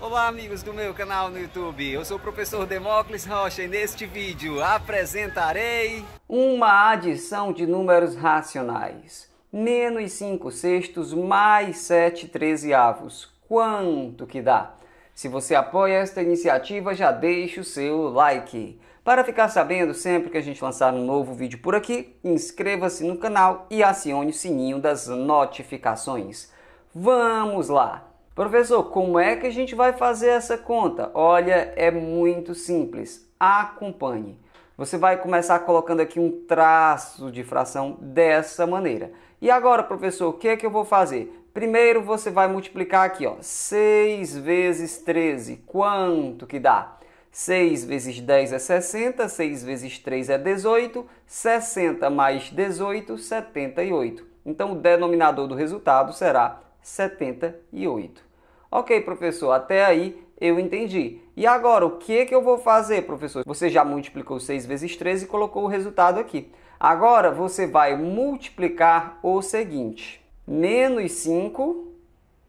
Olá amigos do meu canal no YouTube, eu sou o professor Demócles Rocha e neste vídeo apresentarei uma adição de números racionais. Menos 5 sextos mais 7 trezeavos. Quanto que dá? Se você apoia esta iniciativa, já deixe o seu like. Para ficar sabendo sempre que a gente lançar um novo vídeo por aqui, inscreva-se no canal e acione o sininho das notificações. Vamos lá! Professor, como é que a gente vai fazer essa conta? Olha, é muito simples. Acompanhe. Você vai começar colocando aqui um traço de fração dessa maneira. E agora, professor, o que é que eu vou fazer? Primeiro você vai multiplicar aqui, ó, 6 vezes 13, quanto que dá? 6 vezes 10 é 60, 6 vezes 3 é 18, 60 mais 18, 78. Então o denominador do resultado será 78. Ok, professor, até aí eu entendi. E agora, o que, que eu vou fazer, professor? Você já multiplicou 6 vezes 13 e colocou o resultado aqui. Agora, você vai multiplicar o seguinte. Menos 5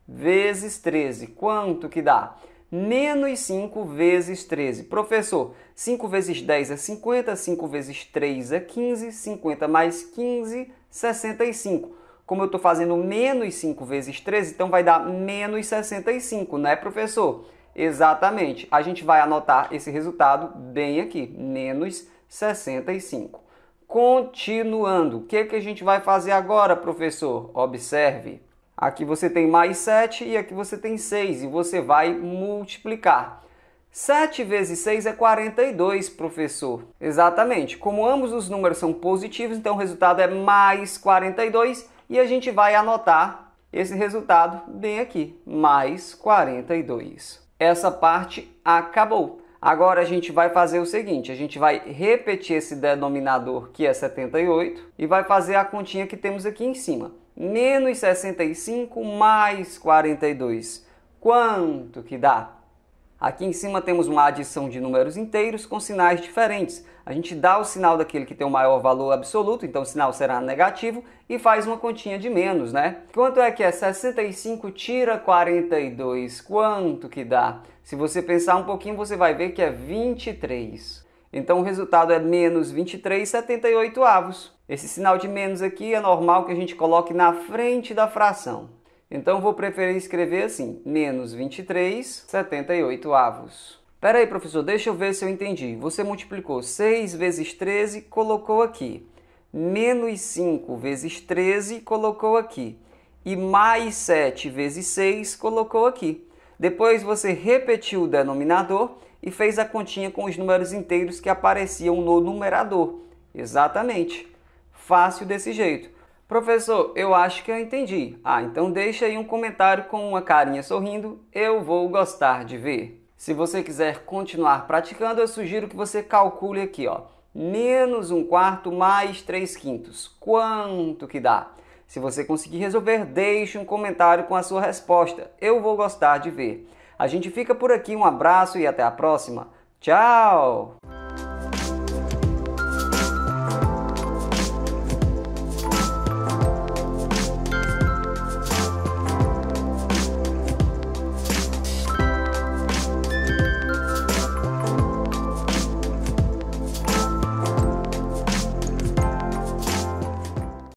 vezes 13. Quanto que dá? Menos 5 vezes 13. Professor, 5 vezes 10 é 50, 5 vezes 3 é 15, 50 mais 15, 65. Como eu estou fazendo menos 5 vezes 13, então vai dar menos 65, né, professor? Exatamente. A gente vai anotar esse resultado bem aqui, menos 65. Continuando, o que, que a gente vai fazer agora, professor? Observe. Aqui você tem mais 7 e aqui você tem 6 e você vai multiplicar. 7 vezes 6 é 42, professor. Exatamente. Como ambos os números são positivos, então o resultado é mais 42 e a gente vai anotar esse resultado bem aqui, mais 42. Essa parte acabou. Agora a gente vai fazer o seguinte, a gente vai repetir esse denominador que é 78 e vai fazer a continha que temos aqui em cima. Menos 65 mais 42. Quanto que dá? Aqui em cima temos uma adição de números inteiros com sinais diferentes. A gente dá o sinal daquele que tem o maior valor absoluto, então o sinal será negativo, e faz uma continha de menos, né? Quanto é que é 65 tira 42? Quanto que dá? Se você pensar um pouquinho, você vai ver que é 23. Então o resultado é menos 23,78 avos. Esse sinal de menos aqui é normal que a gente coloque na frente da fração. Então vou preferir escrever assim, menos 23, 78 avos. Pera aí, professor, deixa eu ver se eu entendi. Você multiplicou 6 vezes 13, colocou aqui. Menos 5 vezes 13, colocou aqui. E mais 7 vezes 6, colocou aqui. Depois você repetiu o denominador e fez a continha com os números inteiros que apareciam no numerador. Exatamente. Fácil desse jeito. Professor, eu acho que eu entendi. Ah, então deixa aí um comentário com uma carinha sorrindo, eu vou gostar de ver. Se você quiser continuar praticando, eu sugiro que você calcule aqui, ó. Menos um quarto mais três quintos. Quanto que dá? Se você conseguir resolver, deixe um comentário com a sua resposta. Eu vou gostar de ver. A gente fica por aqui, um abraço e até a próxima. Tchau!